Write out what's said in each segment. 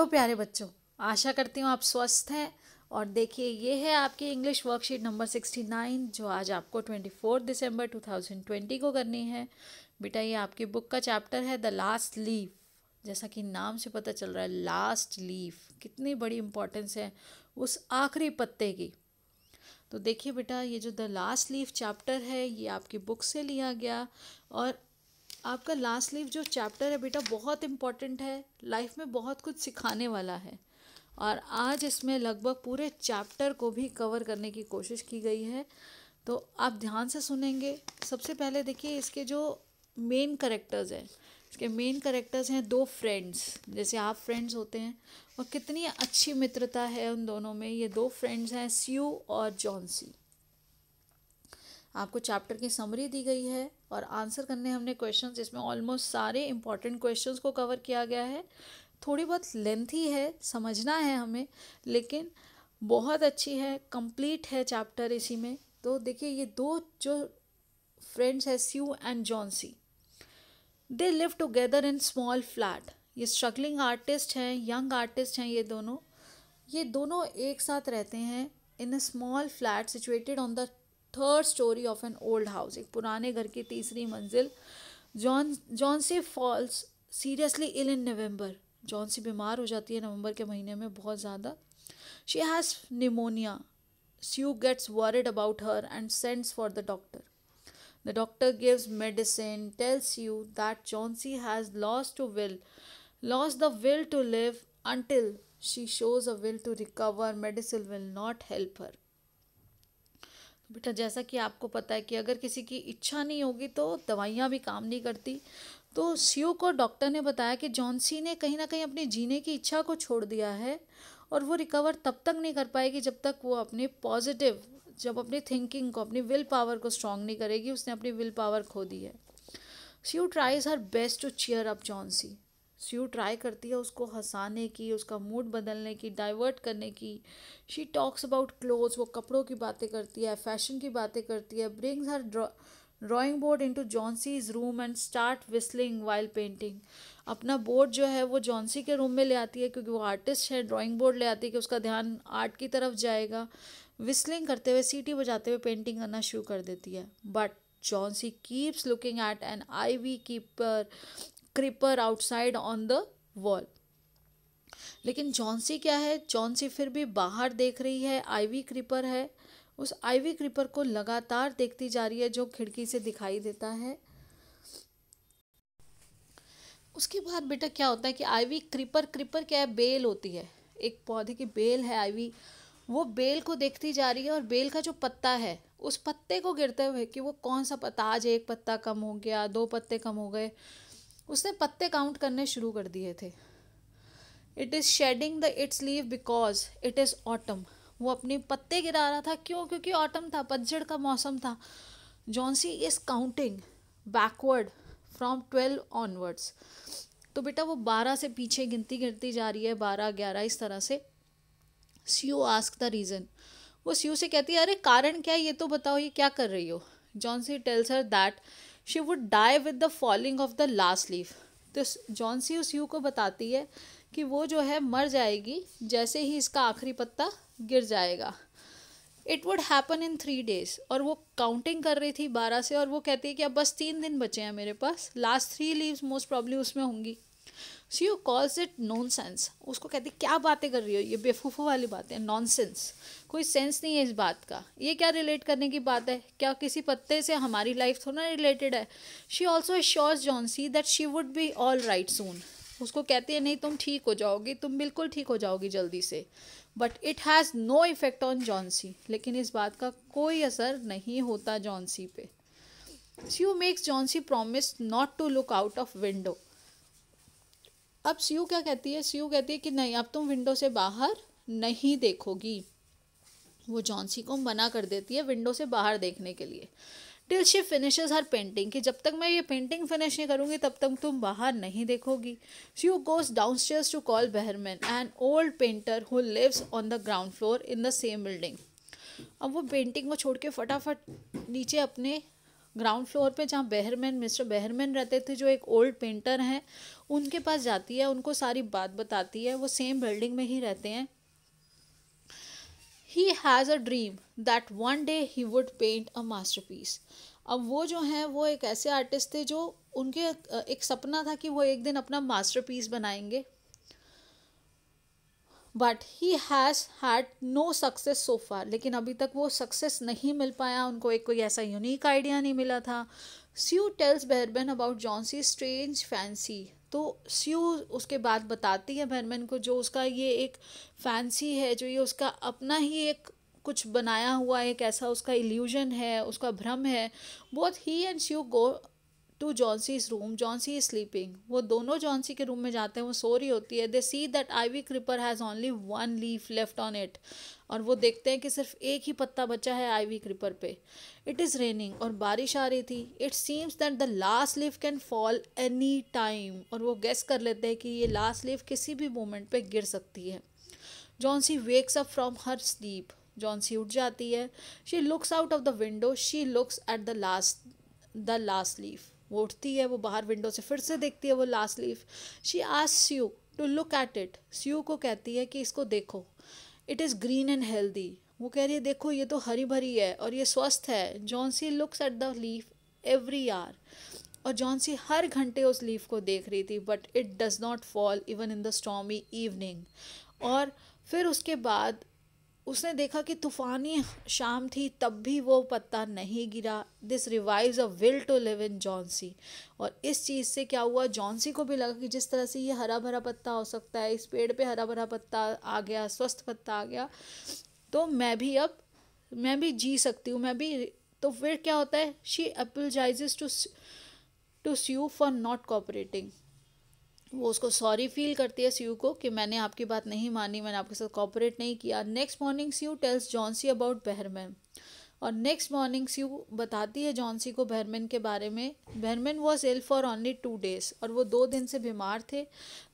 Hello प्यारे बच्चों आशा करती हूँ आप स्वस्थ हैं और देखिए ये है आपकी English worksheet number sixty nine जो आज आपको ट्वेंटी फोर दिसंबर टू थाउजेंड ट्वेंटी को करनी है बेटा ये आपकी बुक का चैप्टर है द लास्ट लीफ जैसा कि नाम से पता चल रहा है लास्ट लीफ कितनी बड़ी इम्पोर्टेंस है उस आखिरी पत्ते की तो देखिए बेटा ये जो द लास्ट लीफ चैप्टर है ये आपकी बुक से लिया गया और आपका लास्ट लीव जो चैप्टर है बेटा बहुत इम्पॉर्टेंट है लाइफ में बहुत कुछ सिखाने वाला है और आज इसमें लगभग पूरे चैप्टर को भी कवर करने की कोशिश की गई है तो आप ध्यान से सुनेंगे सबसे पहले देखिए इसके जो मेन करेक्टर्स हैं इसके मेन करेक्टर्स हैं दो फ्रेंड्स जैसे आप फ्रेंड्स होते हैं और कितनी अच्छी मित्रता है उन दोनों में ये दो फ्रेंड्स हैं स्यू और जॉनसी आपको चैप्टर की समरी दी गई है और आंसर करने हमने क्वेश्चंस इसमें ऑलमोस्ट सारे इंपॉर्टेंट क्वेश्चंस को कवर किया गया है थोड़ी बहुत लेंथी है समझना है हमें लेकिन बहुत अच्छी है कंप्लीट है चैप्टर इसी में तो देखिए ये दो जो फ्रेंड्स है Sue and Johnsy they live together in small flat ये स्ट्रगलिंग आर्टिस्ट हैं यंग आर्टिस्ट हैं ये दोनों ये दोनों एक साथ रहते हैं in a small flat situated on the third storey of an old house एक पुराने घर की तीसरी मंजिल जॉन जॉन से falls seriously ill in November John बीमार हो जाती है नवंबर के महीने में बहुत ज़्यादा she has pneumonia Sue gets worried about her and sends for the doctor the doctor gives medicine tells you that Johnsy has loss to will loss the will to live until she shows a will to recover medicine will not help her बेटा जैसा कि आपको पता है कि अगर किसी की इच्छा नहीं होगी तो दवाइयाँ भी काम नहीं करती तो सीओ को डॉक्टर ने बताया कि जॉनसी ने कहीं ना कहीं अपने जीने की इच्छा को छोड़ दिया है और वो रिकवर तब तक नहीं कर पाएगी जब तक वो अपने पॉजिटिव जब अपनी थिंकिंग को अपनी विल पावर को स्ट्रांग नहीं करेगी उसने अपनी विल पावर खो दी है Sue tries her best to cheer up Johnsy Sue try करती है उसको हंसाने की उसका मूड बदलने की डाइवर्ट करने की शी टॉक्स अबाउट क्लोथ्स वो कपड़ों की बातें करती है फैशन की बातें करती है brings her drawing board into Johnsy's room and start whistling while painting अपना बोर्ड जो है वो जॉन्सी के रूम में ले आती है क्योंकि वो आर्टिस्ट है ड्राइंग बोर्ड ले आती है कि उसका ध्यान आर्ट की तरफ जाएगा विस्लिंग करते हुए सीटी बजाते हुए पेंटिंग करना शुरू कर देती है but Johnsy keeps looking at an ivy keeper creeper outside on the wall लेकिन जॉन्सी क्या है जॉन्सी फिर भी बाहर देख रही है आईवी क्रिपर है उस आईवी क्रिपर को लगातार देखती जा रही है जो खिड़की से दिखाई देता है उसके बाद बेटा क्या होता है कि आईवी क्रिपर क्रिपर क्या है बेल होती है एक पौधे की बेल है आईवी वो बेल को देखती जा रही है और बेल का जो पत्ता है उस पत्ते को गिरते हुए कि वो कौन सा पत्ता आज एक पत्ता कम हो गया दो पत्ते कम हो गए उसने पत्ते काउंट करने शुरू कर दिए थे it is shedding the its leave because it is autumn वो अपने पत्ते गिरा रहा था क्यों क्योंकि ऑटम था पतझड़ का मौसम था Johnsy is counting backward from twelve onwards तो बेटा वो बारह से पीछे गिनती गिनती जा रही है बारह ग्यारह इस तरह से सीयू आस्क द रीज़न वो सीयू से कहती है अरे कारण क्या है ये तो बताओ ये क्या कर रही हो Johnsy tells her that she would die with the falling of the last leaf तो जॉन सी उस यू को बताती है कि वो जो है मर जाएगी जैसे ही इसका आखिरी पत्ता गिर जाएगा it would happen in three days और वो काउंटिंग कर रही थी बारह से और वो कहती है कि अब बस तीन दिन बचे हैं मेरे पास last three leaves most probably उसमें होंगी Sue calls it nonsense उसको कहते क्या बातें कर रही हो ये बेवकूफ़ों वाली बातें नॉन सेंस कोई सेंस नहीं है इस बात का ये क्या रिलेट करने की बात है क्या किसी पत्ते से हमारी लाइफ थोड़ा रिलेटेड है she also assures Sue that she would be all right soon उसको कहती है नहीं तुम ठीक हो जाओगी तुम बिल्कुल ठीक हो जाओगी जल्दी से but it has no effect on Johnsy लेकिन इस बात का कोई असर नहीं होता जॉनसी पे you makes Johnsy promise not to look out of window अब सीयू क्या कहती है सीयू कहती है कि नहीं अब तुम विंडो से बाहर नहीं देखोगी वो जॉन्सी को मना कर देती है विंडो से बाहर देखने के लिए till she finishes her painting कि जब तक मैं ये पेंटिंग फिनिश नहीं करूँगी तब तक तुम बाहर नहीं देखोगी you goes down stairs to call Behrman an old painter who lives on the ground floor in the same building अब वो पेंटिंग को छोड़ के फटाफट नीचे अपने ग्राउंड फ्लोर पे जहाँ बहरमैन मिस्टर बहरमैन रहते थे जो एक ओल्ड पेंटर हैं उनके पास जाती है उनको सारी बात बताती है वो सेम बिल्डिंग में ही रहते हैं he has a dream that one day he would paint a masterpiece अब वो जो हैं वो एक ऐसे आर्टिस्ट थे जो उनके एक सपना था कि वो एक दिन अपना मास्टर पीस बनाएंगे but he has had no success so far लेकिन अभी तक वो सक्सेस नहीं मिल पाया उनको एक कोई ऐसा यूनिक आइडिया नहीं मिला था Sue tells Behrman about Johnsy strange fancy तो स्यू उसके बाद बताती है बेहरबेन को जो उसका ये एक फैंसी है जो ये उसका अपना ही एक कुछ बनाया हुआ एक ऐसा उसका इल्यूजन है उसका भ्रम है both he and Sue go to Johnsy's room Johnsy is sleeping वो दोनों जॉन्सी के रूम में जाते हैं वो सो रही होती है they see that ivy creeper has only one leaf left on it और वो देखते हैं कि सिर्फ एक ही पत्ता बचा है आई वी क्रिपर पे इट इज़ रेनिंग और बारिश आ रही थी it seems that the last leaf can fall any time और वो गेस कर लेते हैं कि ये लास्ट लीफ किसी भी मोमेंट पे गिर सकती है Johnsy wakes up from her sleep Johnsy उठ जाती है she looks out of the window she looks at the last the last leaf वो उठती है वो बाहर विंडो से फिर से देखती है वो लास्ट लीफ शी आज Sue to look at it Sue को कहती है कि इसको देखो it is green and healthy वो कह रही है देखो ये तो हरी भरी है और ये स्वस्थ है Johnsy looks at the leaf every hour और जॉन्सी हर घंटे उस लीफ को देख रही थी but it does not fall even in the stormy evening और फिर उसके बाद उसने देखा कि तूफानी शाम थी तब भी वो पत्ता नहीं गिरा this revives a will to live in Johnsy और इस चीज़ से क्या हुआ जॉन्सी को भी लगा कि जिस तरह से ये हरा भरा पत्ता हो सकता है इस पेड़ पे हरा भरा पत्ता आ गया स्वस्थ पत्ता आ गया तो मैं भी अब मैं भी जी सकती हूँ मैं भी तो फिर क्या होता है शी जाइज़ to to Sue for not cooperating वो उसको सॉरी फील करती है सीयू को कि मैंने आपकी बात नहीं मानी मैंने आपके साथ कॉपरेट नहीं किया next morning Sue tells Johnsy about Behrman और नेक्स्ट मॉर्निंग सीयू बताती है जॉनसी को बहरमैन के बारे में Behrman was ill for only two days और वो दो दिन से बीमार थे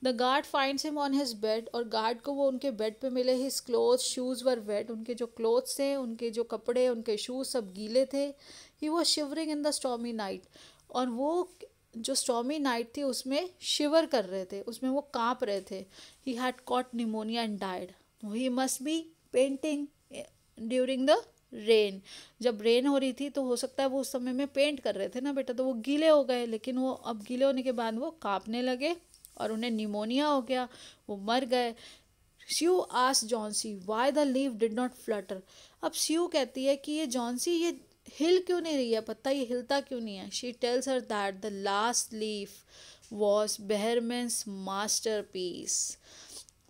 the guard finds him on his bed और गार्ड को वो उनके बेड पे मिले his cloth shoes were wet उनके जो क्लोथ्स थे उनके जो कपड़े उनके शूज़ सब गीले थे he was shivering in the stormy night और वो जो स्टॉमी नाइट थी उसमें शिवर कर रहे थे उसमें वो कांप रहे थे he had caught pneumonia and died he must be painting during the rain जब रेन हो रही थी तो हो सकता है वो उस समय में पेंट कर रहे थे ना बेटा तो वो गीले हो गए लेकिन वो अब गीले होने के बाद वो कांपने लगे और उन्हें निमोनिया हो गया वो मर गए श्यू आस Johnsy why the leave did not flutter अब श्यू कहती है कि ये जॉन्सी ये हिल क्यों नहीं रही है पता ये हिलता क्यों नहीं है she tells her that the last leaf was Behrman's masterpiece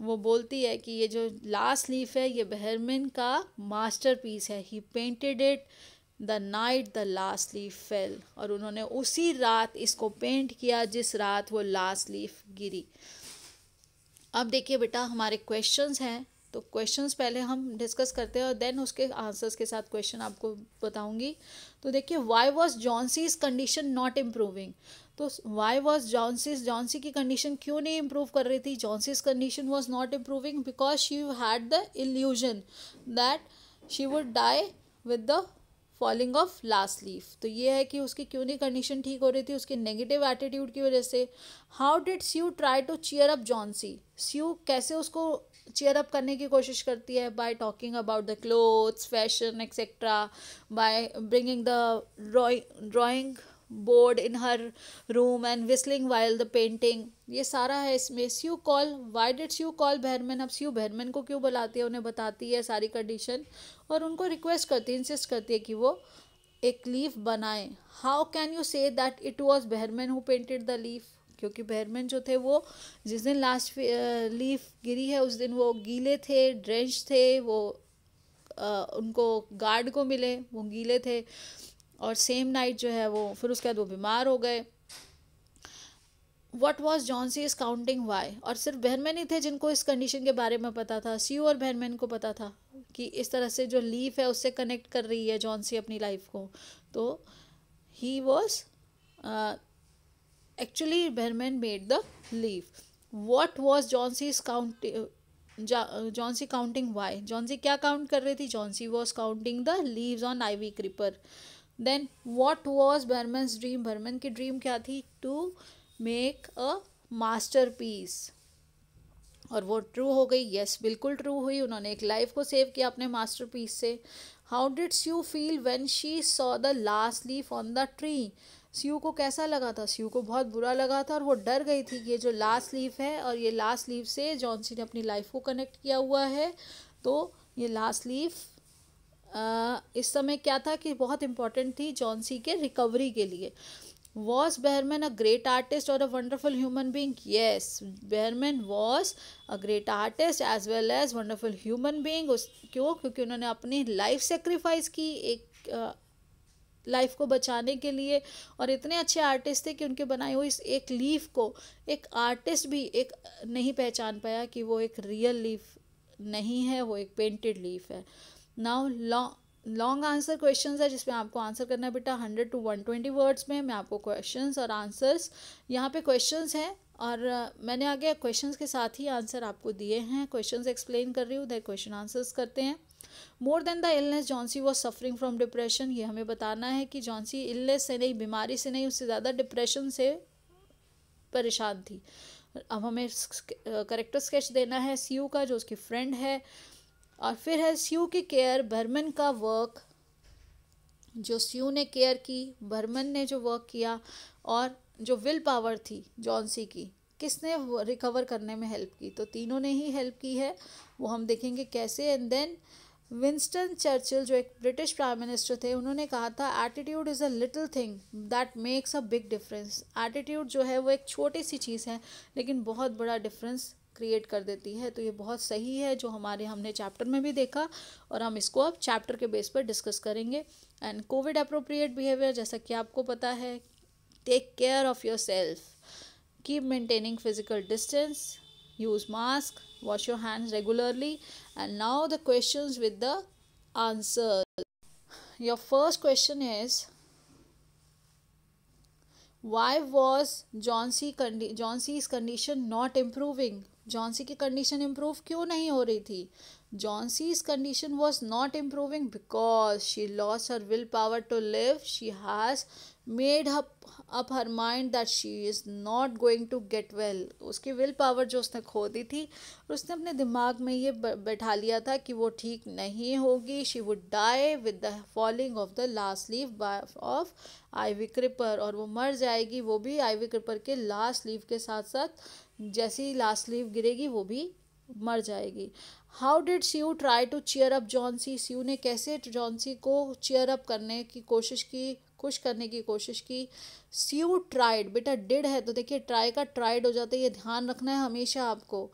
वो बोलती है कि ये जो लास्ट लीफ है ये बहरमेन का मास्टर पीस है he painted it the night the last leaf fell और उन्होंने उसी रात इसको पेंट किया जिस रात वो लास्ट लीफ गिरी अब देखिए बेटा हमारे क्वेश्चंस हैं तो क्वेश्चंस पहले हम डिस्कस करते हैं और देन उसके आंसर्स के साथ क्वेश्चन आपको बताऊंगी तो देखिए why was Johnsy's condition not improving तो वाई वॉज जॉन्सीज जॉन्सी की कंडीशन क्यों नहीं इम्प्रूव कर रही थी Johnsy's condition was not improving because she had the illusion that she would die with the falling off last leaf तो ये है कि उसकी क्यों नहीं कंडीशन ठीक हो रही थी उसके नेगेटिव एटीट्यूड की वजह से how did Sue try to cheer up Johnsy Sue कैसे उसको चेयर अप करने की कोशिश करती है by talking about the clothes fashion etcetera by bringing the drawing board in her room and whistling while the painting ये सारा है इसमें Sue call why did Sue call Behrman अब स्यू बहरमैन को क्यों बुलाती है उन्हें बताती है सारी कंडीशन और उनको रिक्वेस्ट करती है इंसिस्ट करती है कि वो एक लीफ बनाएं how can you say that it was Behrman who painted the leaf क्योंकि बैरमैन जो थे वो जिस दिन लास्ट लीफ गिरी है उस दिन वो गीले थे ड्रेंच थे वो आ, उनको गार्ड को मिले वो गीले थे और सेम नाइट जो है वो फिर उसके बाद वो बीमार हो गए what was Johnsy is counting why और सिर्फ बहनमैन ही थे जिनको इस कंडीशन के बारे में पता था सी और बहनमैन को पता था कि इस तरह से जो लीफ है उससे कनेक्ट कर रही है जॉन सी अपनी लाइफ को तो he was actually Berman made the leave what was Johnsy counting? Johnsy counting why Johnsy क्या काउंट कर रही थी Johnsy was counting the leaves on ivy creeper then what was Behrman's dream Behrman की dream क्या थी to make a masterpiece और वो true हो गई यस बिल्कुल ट्रू हुई उन्होंने एक लाइफ को सेव किया अपने मास्टर पीस से how did you feel when she saw the last leaf on the tree Sue को कैसा लगा था सीयू को बहुत बुरा लगा था और वो डर गई थी ये जो लास्ट लीफ है और ये लास्ट लीव से जॉनसी ने अपनी लाइफ को कनेक्ट किया हुआ है तो ये लास्ट लीफ इस समय क्या था कि बहुत इम्पॉर्टेंट थी जॉनसी के रिकवरी के लिए was Behrman a great artist और a wonderful human being yes Behrman was a great artist as well as wonderful human being उस क्यों क्योंकि उन्होंने अपनी लाइफ सेक्रीफाइस की एक लाइफ को बचाने के लिए और इतने अच्छे आर्टिस्ट थे कि उनके बनाए हुए इस एक लीफ को एक आर्टिस्ट भी एक नहीं पहचान पाया कि वो एक रियल लीफ नहीं है वो एक पेंटेड लीफ है now long long answer question है जिसमें आपको आंसर करना है बेटा hundred to one twenty words में मैं आपको क्वेश्चन और आंसर्स यहाँ पे क्वेश्चन हैं और मैंने आगे क्वेश्चंस के साथ ही आंसर आपको दिए हैं क्वेश्चंस एक्सप्लेन कर रही हूँ उधर क्वेश्चन आंसर्स करते हैं more than the illness Johnsy was suffering from depression ये हमें बताना है कि जॉन्सी इलनेस से नहीं बीमारी से नहीं उससे ज़्यादा डिप्रेशन से परेशान थी अब हमें करेक्टर स्केच देना है सी का जो उसकी फ्रेंड है और फिर है सी की केयर बर्मन का वर्क जो सीयू ने केयर की बर्मन ने जो वर्क किया और जो विल पावर थी जॉनसी की किसने रिकवर करने में हेल्प की तो तीनों ने ही हेल्प की है वो हम देखेंगे कैसे एंड देन विंस्टन चर्चिल जो एक ब्रिटिश प्राइम मिनिस्टर थे उन्होंने कहा था attitude is a little thing that makes a big difference attitude जो है वो एक छोटी सी चीज़ है लेकिन बहुत बड़ा डिफरेंस क्रिएट कर देती है तो ये बहुत सही है जो हमारे हमने चैप्टर में भी देखा और हम इसको अब चैप्टर के बेस पर डिस्कस करेंगे एंड कोविड अप्रोप्रिएट बिहेवियर जैसा कि आपको पता है take care of yourself keep maintaining physical distance use mask wash your hands regularly and now the questions with the answers your first question is why was john c's condition not improving john c's condition improve kyun nahi ho rahi thi John C's condition was not improving because she lost her willpower to live. She has made up up her mind that she is not going to get well उसकी will power जो उसने खो दी थी और उसने अपने दिमाग में ये बैठा लिया था कि वो ठीक नहीं होगी she would die with the falling of the last leave of ivy creeper और वो मर जाएगी वो भी वी क्रिपर के लास्ट लीव के साथ साथ जैसी लास्ट लीव गिरेगी वो भी मर जाएगी how did Sue try to cheer up Johnsy सी सीयू ने कैसे जॉन्सी को चेयर अप करने की कोशिश की खुश करने की कोशिश की स्यू ट्राइड बेटा डिड है तो देखिए ट्राई का ट्राइड हो जाता है ये ध्यान रखना है हमेशा आपको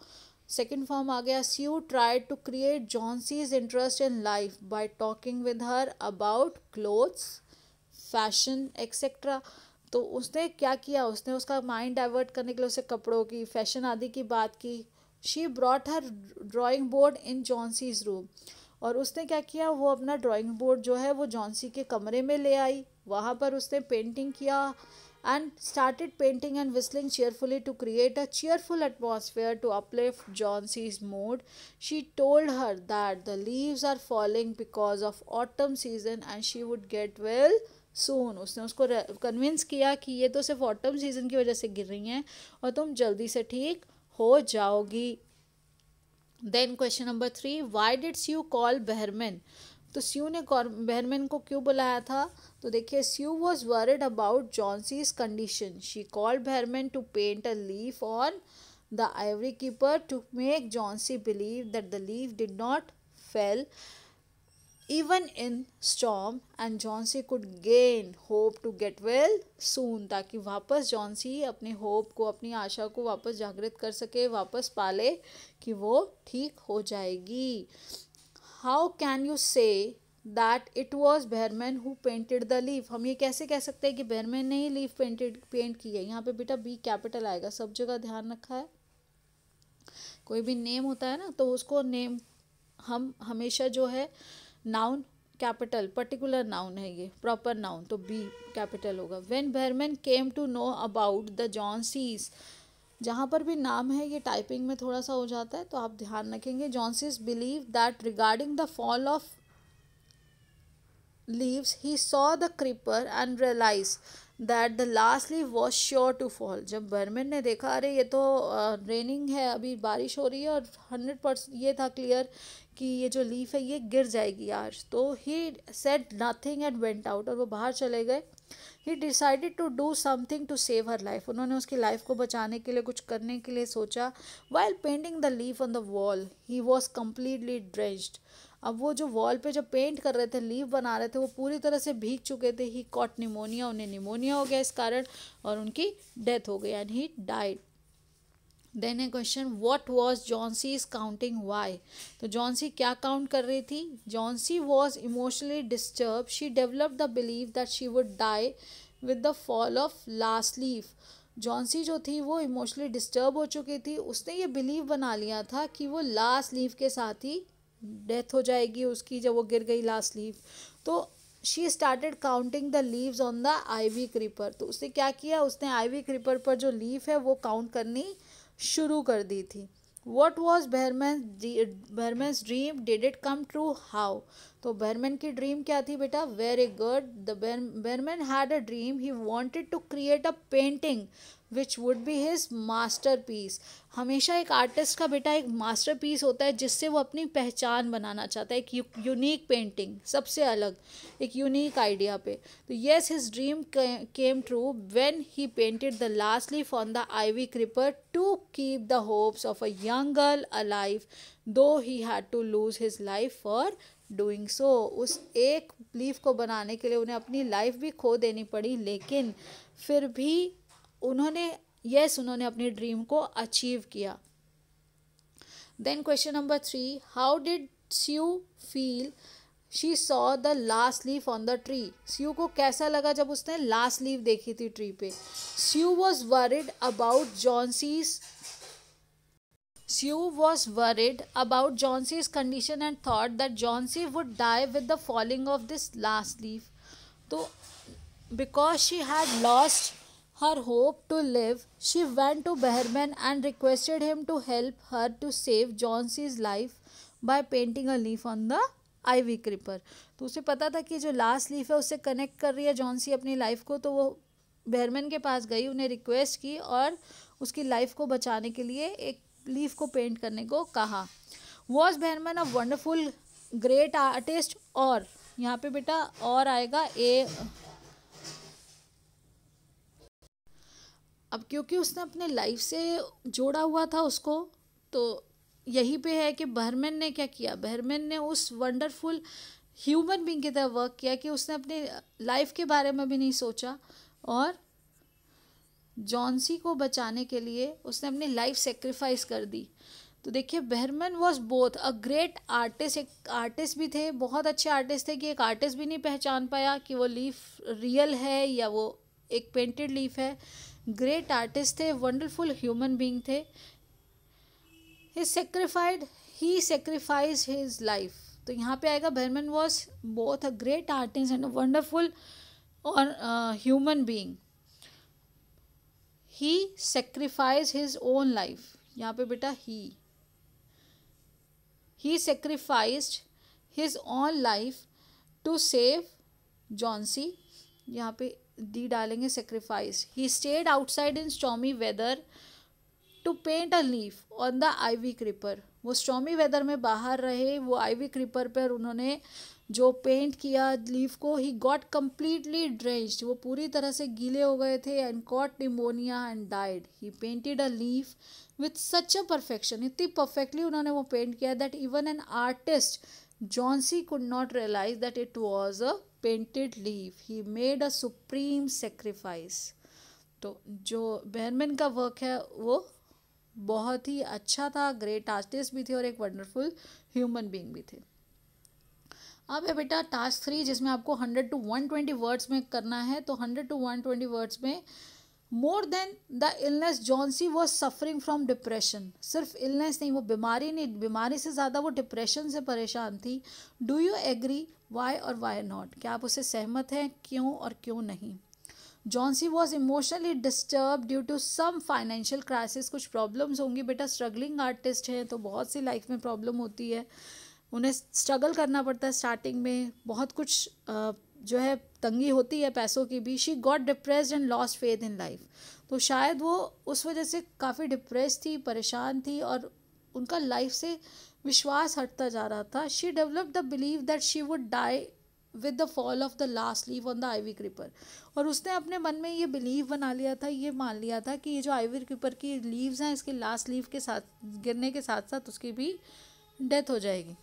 सेकेंड फॉर्म आ गया you tried to create Johnsy's interest in life by talking with her about clothes fashion etcetera तो उसने क्या किया उसने उसका माइंड डाइवर्ट करने के लिए उसे कपड़ों की फैशन आदि की बात की she brought her drawing board in Johnsy's room और उसने क्या किया वो अपना ड्राइंग बोर्ड जो है वो जॉन्सी के कमरे में ले आई वहाँ पर उसने पेंटिंग किया and started painting and whistling cheerfully to create a cheerful atmosphere to uplift Johnsy's mood she told her that the leaves are falling because of autumn season and she would get well soon उसने उसको convince किया कि ये तो सिर्फ autumn season की वजह से गिर रही हैं और तुम जल्दी से ठीक हो जाओगी then question number three why did you call Behrman तो स्यू ने बहरमैन को क्यों बुलाया था तो देखिए Sue was worried about Johnsy's condition she called Behrman to paint a leaf on the ivy creeper to make Johnsy believe that the leave did not fell even in storm and Johnsy could gain hope to get well soon ताकि वापस Johnsy अपने hope को अपनी आशा को वापस जागृत कर सके वापस पाले कि वो ठीक हो जाएगी how can you say that it was Behrman who painted the leaf हम ये कैसे कह सकते हैं कि बहरमैन ने ही लीफ पेंटेड पेंट की है यहाँ पे बेटा बी कैपिटल आएगा सब जगह ध्यान रखा है कोई भी नेम होता है ना तो उसको नेम हम हमेशा जो है नाउन कैपिटल पर्टिकुलर नाउन है ये प्रॉपर नाउन तो बी कैपिटल होगा when Behrman came to know about the Johnsy's जहाँ पर भी नाम है ये टाइपिंग में थोड़ा सा हो जाता है तो आप ध्यान रखेंगे Johnsy's believe that regarding the fall of leaves he saw the creeper and realize that the last leave was sure to fall जब बर्मिन ने देखा अरे ये तो रेनिंग है अभी बारिश हो रही है और हंड्रेड परसेंट ये था क्लियर कि ये जो लीफ है ये गिर जाएगी आज तो he said nothing and went out और वो बाहर चले गए he decided to do something to save her life उन्होंने उसकी लाइफ को बचाने के लिए कुछ करने के लिए सोचा while painting the leaf on the wall he was completely drenched अब वो जो वॉल पे जो पेंट कर रहे थे लीव बना रहे थे वो पूरी तरह से भीग चुके थे ही कॉट निमोनिया उन्हें निमोनिया हो गया इस कारण और उनकी डेथ हो गई and he died then a question what was Johnsy is counting why तो जॉन्सी क्या काउंट कर रही थी Johnsy was emotionally disturb she develop the believe that she would die with the fall of last leaf Johnsy जो थी वो emotionally disturb हो चुकी थी उसने ये बिलीव बना लिया था कि वो लास्ट लीफ के साथ ही डेथ हो जाएगी उसकी जब वो गिर गई लास्ट लीफ तो she started counting the leaves on the ivy creeper तो उसने क्या किया उसने आईवी क्रीपर पर जो लीफ है वो काउंट करनी शुरू कर दी थी what was Behrman Behrman dream did it come true how तो बहरमैन की ड्रीम क्या थी बेटा very good the Behrman had a dream he wanted to create a painting which would be his masterpiece हमेशा एक artist का बेटा एक मास्टर पीस होता है जिससे वो अपनी पहचान बनाना चाहता है एक यूनिक पेंटिंग सबसे अलग एक यूनिक आइडिया पे तो yes his dream came true when he painted the last leaf on the ivy creeper to keep the hopes of a young girl a life though he had to lose his life for doing so उस एक leaf को बनाने के लिए उन्हें अपनी life भी खो देनी पड़ी लेकिन फिर भी उन्होंने यस yes, उन्होंने अपनी ड्रीम को अचीव किया then question number three how did Sue feel she saw the last leave on the tree Sue को कैसा लगा जब उसने लास्ट लीव देखी थी ट्री पे Sue was worried about Johnsy's Sue was worried about Johnsy's condition and thought that Johnsy would die with the falling of this last leave तो because she had lost her hope to live, she went to Behrman and requested him to help her to save Johnsy's life by painting a leaf on the ivy creeper तो उसे पता था कि जो last leaf है उससे connect कर रही है जॉन्सी अपनी लाइफ को तो वो बेहरमैन के पास गई उन्हें रिक्वेस्ट की और उसकी लाइफ को बचाने के लिए एक लीफ को पेंट करने को कहा was Behrman a wonderful great artist और यहाँ पे बेटा और आएगा ए अब क्योंकि उसने अपने लाइफ से जोड़ा हुआ था उसको तो यही पे है कि बहरमैन ने क्या किया बहरमैन ने उस वंडरफुल ह्यूमन बींग की तरह वर्क किया कि उसने अपने लाइफ के बारे में भी नहीं सोचा और जॉनसी को बचाने के लिए उसने अपनी लाइफ सेक्रीफाइस कर दी तो देखिए Behrman was both a great artist एक आर्टिस्ट भी थे बहुत अच्छे आर्टिस्ट थे कि एक आर्टिस्ट भी नहीं पहचान पाया कि वो लीफ रियल है या वो एक पेंटेड लीफ है ग्रेट आर्टिस्ट थे वंडरफुल ह्यूमन बींग थे sacrificed he sacrifice his life तो यहाँ पे आएगा Behrman was both a great artist and a wonderful और human being he sacrifice his own life यहाँ पे बेटा he he sacrifice his own life to save Johnsy यहाँ पे डी डालेंगे sacrifice he stayed outside in stormy weather to paint a leaf on the I we creeper वो stormy weather में बाहर रहे वो आई वी क्रीपर पर उन्होंने जो पेंट किया लीफ को ही गॉट कम्प्लीटली ड्रेंच वो पूरी तरह से गीले हो गए थे and caught pneumonia and died he painted a leaf with such a perfection इतनी परफेक्टली उन्होंने वो पेंट किया that even an artist Johnsy could not realise that it was a painted leave he made a supreme sacrifice तो जो बहरमैन का work है वो बहुत ही अच्छा था ग्रेट आर्टिस्ट भी थे और एक वंडरफुल ह्यूमन बीइंग भी थे अब है बेटा टास्क थ्री जिसमें आपको hundred to one twenty words में करना है तो hundred to one twenty words में more than the illness Johnsy was suffering from depression सिर्फ इलनेस नहीं वो बीमारी नहीं बीमारी से ज़्यादा वो डिप्रेशन से परेशान थी डू यू एग्री वाई और वाई नॉट क्या आप उसे सहमत हैं क्यों और क्यों नहीं Johnsy was emotionally disturb due to some financial crisis कुछ प्रॉब्लम्स होंगी बेटा स्ट्रगलिंग आर्टिस्ट हैं तो बहुत सी लाइफ में प्रॉब्लम होती है उन्हें स्ट्रगल करना पड़ता है स्टार्टिंग में बहुत कुछ जो है तंगी होती है पैसों की भी she got depress and lost faith in life तो शायद वो उस वजह से काफ़ी डिप्रेस थी परेशान थी और उनका लाइफ से विश्वास हटता जा रहा था she develop the believe that she would die with the fall of the last leave on the ivy creeper और उसने अपने मन में ये बिलीव बना लिया था ये मान लिया था कि ये जो आईवी क्रीपर की लीव्स हैं इसके लास्ट लीव के साथ गिरने के साथ साथ उसकी भी डेथ हो जाएगी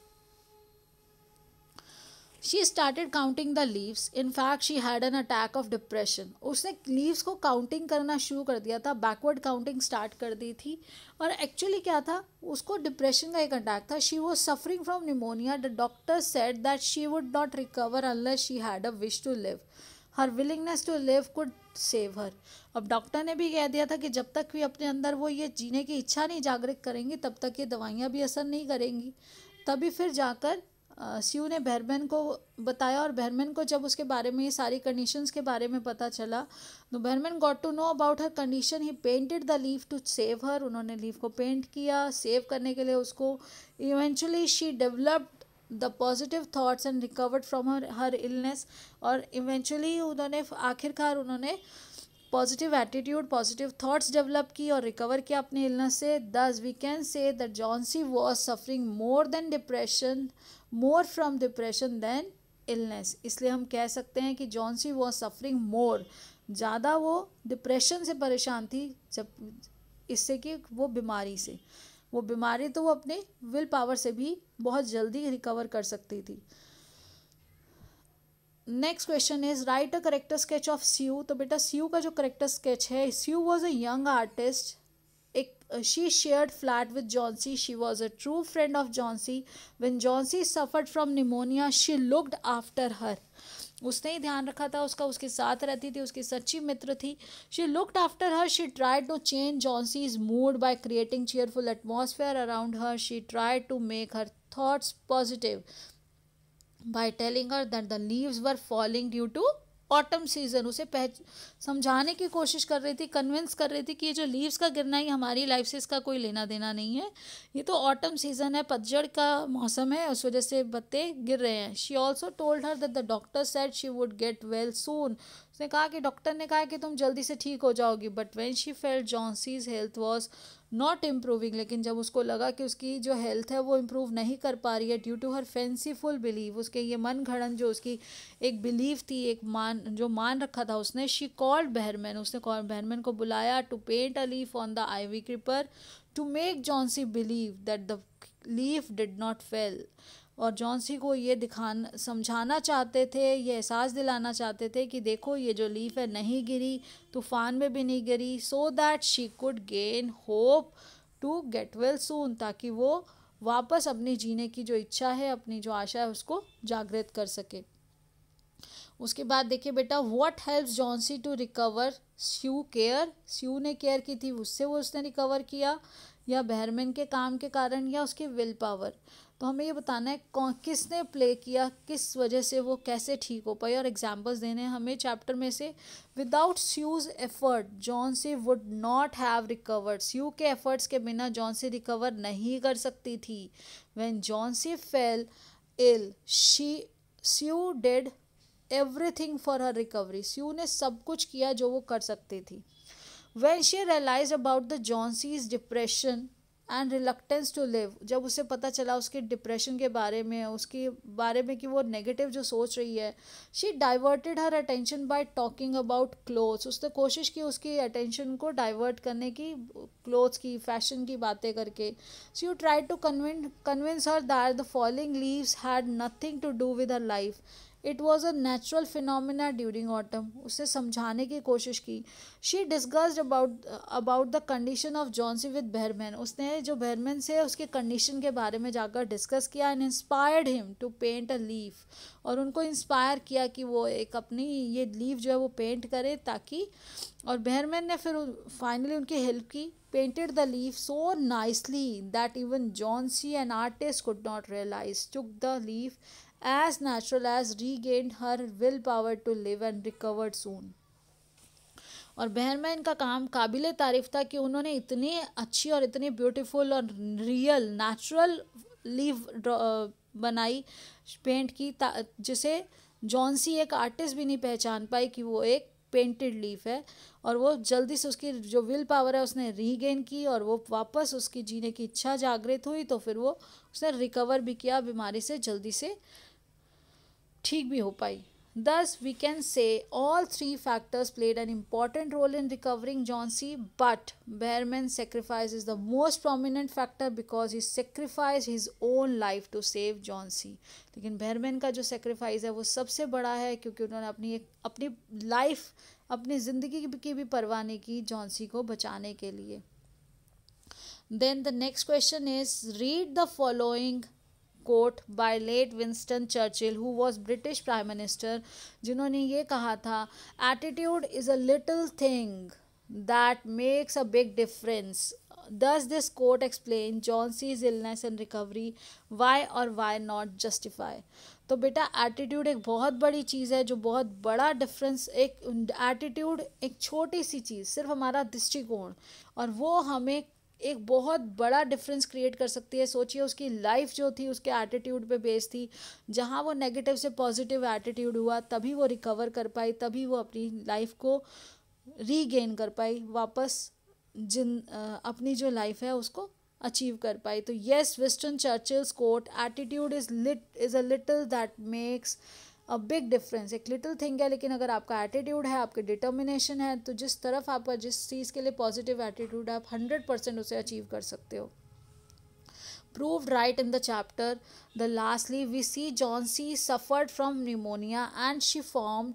she started counting the leaves in fact she had an attack of depression उसने लीव्स को काउंटिंग करना शुरू कर दिया था बैकवर्ड काउंटिंग स्टार्ट कर दी थी और एक्चुअली क्या था उसको डिप्रेशन का एक अटैक था she was suffering from pneumonia the doctor said that she would not recover unless she had a wish to live her willingness to live could save her अब डॉक्टर ने भी कह दिया था कि जब तक भी अपने अंदर वो ये जीने की इच्छा नहीं जागृत करेंगी तब तक ये दवाइयाँ भी असर नहीं करेंगी तभी फिर जाकर सीयू ने बहरमैन को बताया और बहरमैन को जब उसके बारे में ये सारी कंडीशंस के बारे में पता चला तो Behrman got to know about her condition he painted the leave to save her उन्होंने लीव को पेंट किया सेव करने के लिए उसको eventually she developed the positive thoughts and recovered from her her illness और इवेंचुअली उन्होंने आखिरकार उन्होंने positive attitude positive thoughts develop की और रिकवर किया अपने इलनेस से thus we can say that Johnsy was suffering more than depression more from depression than illness इसलिए हम कह सकते हैं कि जॉनसी वॉज सफरिंग मोर ज़्यादा वो डिप्रेशन से परेशान थी जब इससे कि वो बीमारी से वो बीमारी तो वो अपने विल पावर से भी बहुत जल्दी रिकवर कर सकती थी next question is write a character sketch of Sue तो बेटा स्यू का जो करेक्टर स्केच है Sue was a young artist Uh, she shared flat with Johnsy. She was a true friend of Johnsy. When Johnsy suffered from pneumonia, she looked after her. उसने ही ध्यान रखा था उसका उसके साथ रहती थी उसकी सच्ची मित्र थी she looked after her she tried to change Johnsy's mood by creating cheerful atmosphere around her she tried to make her thoughts positive by telling her that the leaves were falling due to autumn season उसे पहच समझाने की कोशिश कर रही थी convince कर रही थी कि ये जो लीव्स का गिरना ही हमारी लाइफ से इसका कोई लेना देना नहीं है ये तो ऑटम सीज़न है पतझड़ का मौसम है उस वजह से पत्ते गिर रहे हैं she also told her that the doctor said she would get well soon उसने कहा कि डॉक्टर ने कहा कि तुम जल्दी से ठीक हो जाओगी but when she felt Johnsy's health was not improving लेकिन जब उसको लगा कि उसकी जो हेल्थ है वो इम्प्रूव नहीं कर पा रही है due to her fanciful believe उसके ये मन घड़न जो उसकी एक बिलीव थी एक मान जो मान रखा था उसने शी कॉल्ड बहरमैन उसने कॉल बहरमैन को बुलाया to paint a leaf on the ivy creeper to make Johnsy believe that the leaf did not fall और जॉन्सी को ये दिखाना समझाना चाहते थे ये एहसास दिलाना चाहते थे कि देखो ये जो लीफ है नहीं गिरी तूफान में भी नहीं गिरी so that she could gain hope to get well soon ताकि वो वापस अपनी जीने की जो इच्छा है अपनी जो आशा है उसको जागृत कर सके उसके बाद देखिए बेटा what help Johnsy to recover Sue care Sue ने केयर की थी उससे वो उसने रिकवर किया या बहरमैन के काम के कारण या उसके विल पावर तो हमें ये बताना है कौन किसने प्ले किया किस वजह से वो कैसे ठीक हो पाई और एग्जाम्पल्स देने हैं हमें चैप्टर में से without Sue's effort Johnsy would not have recovered Sue के एफर्ट्स के बिना जॉन से रिकवर नहीं कर सकती थी when Johnsy fell ill she Sue did every thing for her recovery Sue ने सब कुछ किया जो वो कर सकती थी when she realise about the Johnsy's depression and reluctance to live जब उसे पता चला उसके डिप्रेशन के बारे में उसके बारे में कि वो नेगेटिव जो सोच रही है she diverted her attention by talking about clothes उसने कोशिश की उसकी अटेंशन को डाइवर्ट करने की क्लोथ्स की फैशन की बातें करके so you try to convince her that the following leaves had nothing to do with her life it was a natural phenomena during autumn उसे समझाने की कोशिश की she discussed about about the condition of Johnsy with Behrman उसने जो बहरमैन से उसके condition के बारे में जाकर डिस्कस किया and inspired him to paint a leave और उनको इंस्पायर किया कि वो एक अपनी ये लीव जो है वो पेंट करे ताकि और बहरमैन ने फिर फाइनली उनकी हेल्प की painted the leave so nicely that even Johnsy an artist could not realise took the leave as natural as regained her power to live and recovered soon. और बहरमैन का काम काबिल तारीफ था कि उन्होंने इतनी अच्छी और इतनी ब्यूटीफुल और रियल नेचुरल लीव बनाई पेंट की जिसे जॉनसी एक आर्टिस्ट भी नहीं पहचान पाई कि वो एक पेंटेड लीफ है और वो जल्दी से उसकी जो विल पावर है उसने रीगेन की और वो वापस उसकी जीने की इच्छा जागृत हुई तो फिर वो उसने रिकवर भी किया बीमारी से जल्दी से ठीक भी हो पाई thus we can say all three factors played an important role in recovering Johnsy but Behrman sacrifice is the most prominent factor because he sacrifice his own life to save Johnsy लेकिन Behrman का जो sacrifice है वो सबसे बड़ा है क्योंकि उन्होंने अपनी एक अपनी लाइफ अपनी जिंदगी की भी परवाह नहीं की जॉन्सी को बचाने के लिए then the next question is read the following quote by late Winston Churchill who was British prime minister जिन्होंने ये कहा था attitude is a little thing that makes a big difference. Does this explain John John C's illness and recovery why और why not justify तो बेटा attitude एक बहुत बड़ी चीज़ है जो बहुत बड़ा डिफरेंस एक एटीट्यूड एक छोटी सी चीज़ सिर्फ हमारा दृष्टिकोण और वो हमें एक बहुत बड़ा डिफरेंस क्रिएट कर सकती है सोचिए उसकी लाइफ जो थी उसके एटीट्यूड पे बेस थी जहाँ वो नेगेटिव से पॉजिटिव एटीट्यूड हुआ तभी वो रिकवर कर पाई तभी वो अपनी लाइफ को रीगेन कर पाई वापस जिन अपनी जो लाइफ है उसको अचीव कर पाई तो yes Winston Churchill's quote attitude is lit is a little that makes a big difference एक लिटिल थिंग है लेकिन अगर आपका एटीट्यूड है आपके डिटर्मिनेशन है तो जिस तरफ आपका जिस चीज़ के लिए पॉजिटिव एटीट्यूड है आप हंड्रेड परसेंट उसे अचीव कर सकते हो prove right in the chapter the lastly we see Johnsy suffered from pneumonia and she form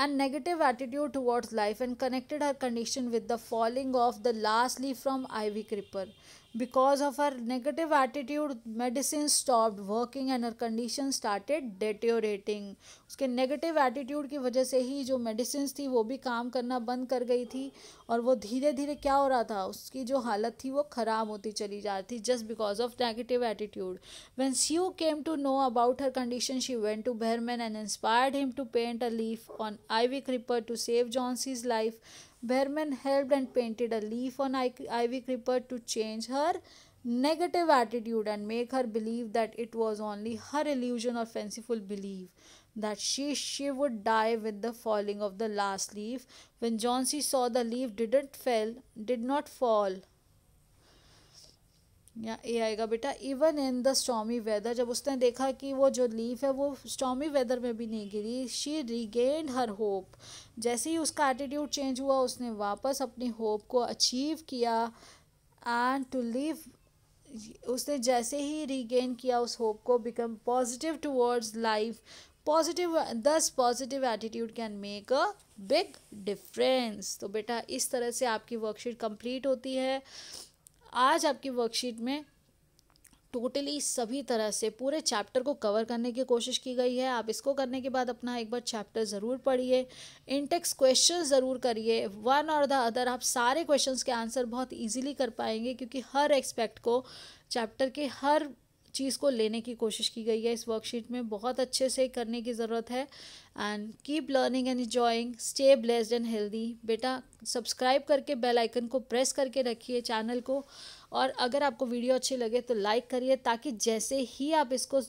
and negative attitude towards life and connected her condition with the falling of the last leave from ivy creeper Because of her negative attitude, medicine stopped working and her condition started deteriorating. उसके negative attitude की वजह से ही जो medicines थी वो भी काम करना बंद कर गई थी और वो धीरे धीरे क्या हो रहा था उसकी जो हालत थी वो ख़राब होती चली जा रही थी just because of negative attitude when Siu came to know about her condition, she went to Behrman and inspired him to paint a leaf on ivy creeper to save Johnson's life. Behrman helped and painted a leaf on Ivy Creeper to change her negative attitude and make her believe that it was only her illusion or fanciful belief that she she would die with the falling of the last leaf when john c saw the leaf didn't fell did not fall या ए आएगा बेटा even in the stormy weather जब उसने देखा कि वो जो लीफ है वो स्टॉमी वेदर में भी नहीं गिरी शी रिगेंड हर होप जैसे ही उसका एटीट्यूड चेंज हुआ उसने वापस अपनी होप को अचीव किया एंड टू लिव उसने जैसे ही रिगेन किया उस होप को become positive towards life positive thus positive attitude can make a big difference तो बेटा इस तरह से आपकी वर्कशीट कंप्लीट होती है आज आपकी वर्कशीट में टोटली सभी तरह से पूरे चैप्टर को कवर करने की कोशिश की गई है आप इसको करने के बाद अपना एक बार चैप्टर ज़रूर पढ़िए इंटेक्स क्वेश्चन ज़रूर करिए वन और द अदर आप सारे क्वेश्चंस के आंसर बहुत इजीली कर पाएंगे क्योंकि हर एक्सपेक्ट को चैप्टर के हर चीज़ को लेने की कोशिश की गई है इस वर्कशीट में बहुत अच्छे से करने की ज़रूरत है and keep learning and enjoying stay blessed and healthy बेटा सब्सक्राइब करके बेल आइकन को प्रेस करके रखिए चैनल को और अगर आपको वीडियो अच्छी लगे तो लाइक करिए ताकि जैसे ही आप इसको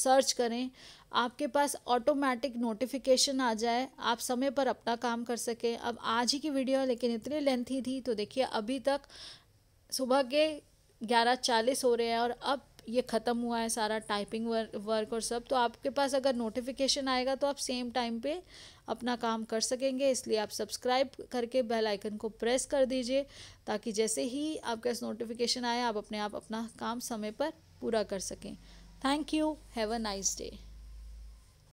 सर्च करें आपके पास ऑटोमेटिक नोटिफिकेशन आ जाए आप समय पर अपना काम कर सकें अब आज ही की वीडियो है लेकिन इतनी लेंथी थी तो देखिए अभी तक सुबह के ग्यारह चालीस हो रहे हैं और अब ये ख़त्म हुआ है सारा टाइपिंग वर्क और सब तो आपके पास अगर नोटिफिकेशन आएगा तो आप सेम टाइम पे अपना काम कर सकेंगे इसलिए आप सब्सक्राइब करके बेल आइकन को प्रेस कर दीजिए ताकि जैसे ही आपके पास नोटिफिकेशन आए आप अपने आप अपना काम समय पर पूरा कर सकें thank you have a nice day